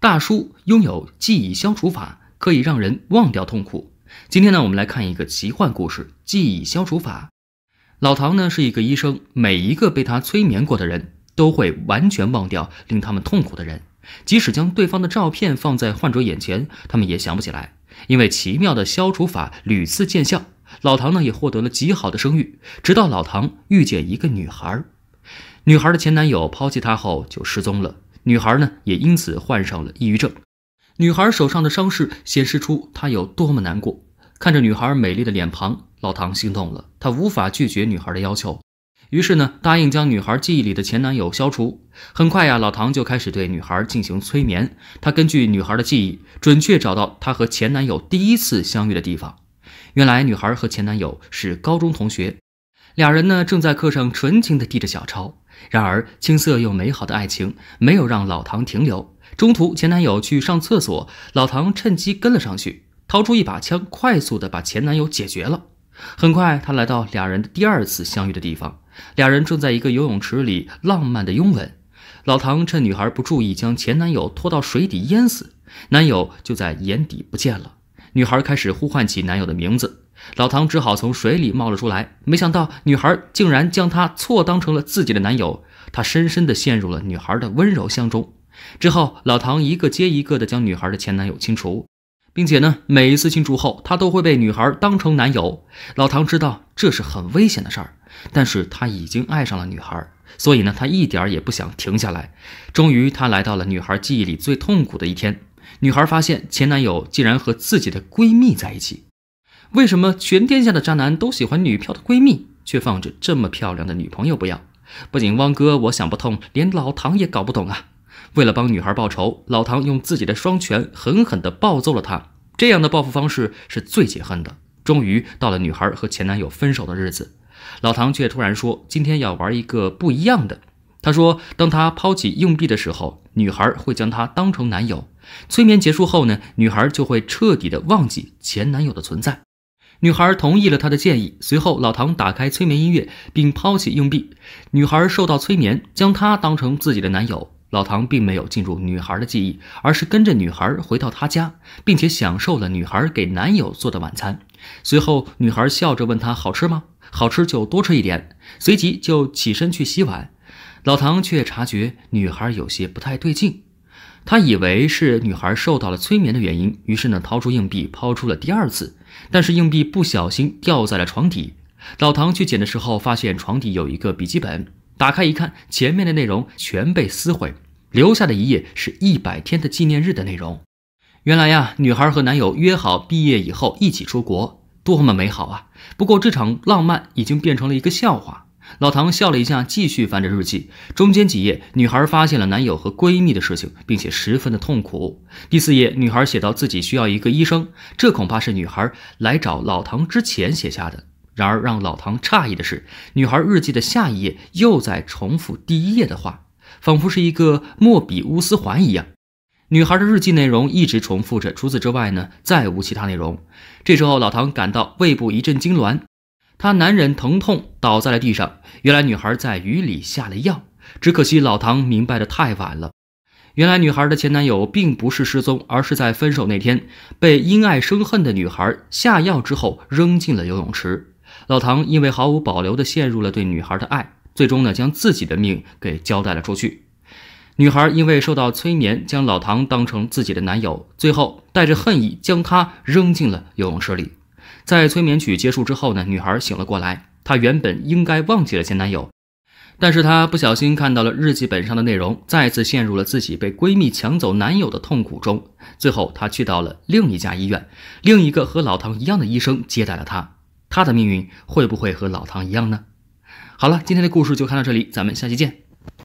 大叔拥有记忆消除法，可以让人忘掉痛苦。今天呢，我们来看一个奇幻故事——记忆消除法。老唐呢是一个医生，每一个被他催眠过的人都会完全忘掉令他们痛苦的人，即使将对方的照片放在患者眼前，他们也想不起来。因为奇妙的消除法屡次见效，老唐呢也获得了极好的声誉。直到老唐遇见一个女孩，女孩的前男友抛弃她后就失踪了。女孩呢也因此患上了抑郁症。女孩手上的伤势显示出她有多么难过。看着女孩美丽的脸庞，老唐心动了，他无法拒绝女孩的要求，于是呢答应将女孩记忆里的前男友消除。很快呀，老唐就开始对女孩进行催眠。他根据女孩的记忆，准确找到她和前男友第一次相遇的地方。原来女孩和前男友是高中同学，俩人呢正在课上纯情的递着小抄。然而，青涩又美好的爱情没有让老唐停留。中途，前男友去上厕所，老唐趁机跟了上去，掏出一把枪，快速的把前男友解决了。很快，他来到俩人的第二次相遇的地方，俩人正在一个游泳池里浪漫的拥吻。老唐趁女孩不注意，将前男友拖到水底淹死，男友就在眼底不见了。女孩开始呼唤起男友的名字。老唐只好从水里冒了出来，没想到女孩竟然将他错当成了自己的男友，他深深地陷入了女孩的温柔乡中。之后，老唐一个接一个地将女孩的前男友清除，并且呢，每一次清除后，他都会被女孩当成男友。老唐知道这是很危险的事儿，但是他已经爱上了女孩，所以呢，他一点儿也不想停下来。终于，他来到了女孩记忆里最痛苦的一天，女孩发现前男友竟然和自己的闺蜜在一起。为什么全天下的渣男都喜欢女票的闺蜜，却放着这么漂亮的女朋友不要？不仅汪哥我想不通，连老唐也搞不懂啊！为了帮女孩报仇，老唐用自己的双拳狠狠地暴揍了他。这样的报复方式是最解恨的。终于到了女孩和前男友分手的日子，老唐却突然说：“今天要玩一个不一样的。”他说：“当他抛起硬币的时候，女孩会将他当成男友。催眠结束后呢，女孩就会彻底的忘记前男友的存在。”女孩同意了他的建议。随后，老唐打开催眠音乐，并抛起硬币。女孩受到催眠，将他当成自己的男友。老唐并没有进入女孩的记忆，而是跟着女孩回到他家，并且享受了女孩给男友做的晚餐。随后，女孩笑着问他：“好吃吗？好吃就多吃一点。”随即就起身去洗碗。老唐却察觉女孩有些不太对劲，他以为是女孩受到了催眠的原因，于是呢，掏出硬币抛出了第二次。但是硬币不小心掉在了床底，老唐去捡的时候，发现床底有一个笔记本。打开一看，前面的内容全被撕毁，留下的一页是一百天的纪念日的内容。原来呀，女孩和男友约好毕业以后一起出国，多么美好啊！不过这场浪漫已经变成了一个笑话。老唐笑了一下，继续翻着日记。中间几页，女孩发现了男友和闺蜜的事情，并且十分的痛苦。第四页，女孩写到自己需要一个医生，这恐怕是女孩来找老唐之前写下的。然而，让老唐诧异的是，女孩日记的下一页又在重复第一页的话，仿佛是一个莫比乌斯环一样。女孩的日记内容一直重复着，除此之外呢，再无其他内容。这时候，老唐感到胃部一阵痉挛。他难忍疼痛，倒在了地上。原来女孩在雨里下了药，只可惜老唐明白的太晚了。原来女孩的前男友并不是失踪，而是在分手那天被因爱生恨的女孩下药之后扔进了游泳池。老唐因为毫无保留的陷入了对女孩的爱，最终呢将自己的命给交代了出去。女孩因为受到催眠，将老唐当成自己的男友，最后带着恨意将他扔进了游泳池里。在催眠曲结束之后呢，女孩醒了过来。她原本应该忘记了前男友，但是她不小心看到了日记本上的内容，再次陷入了自己被闺蜜抢走男友的痛苦中。最后，她去到了另一家医院，另一个和老唐一样的医生接待了她。她的命运会不会和老唐一样呢？好了，今天的故事就看到这里，咱们下期见。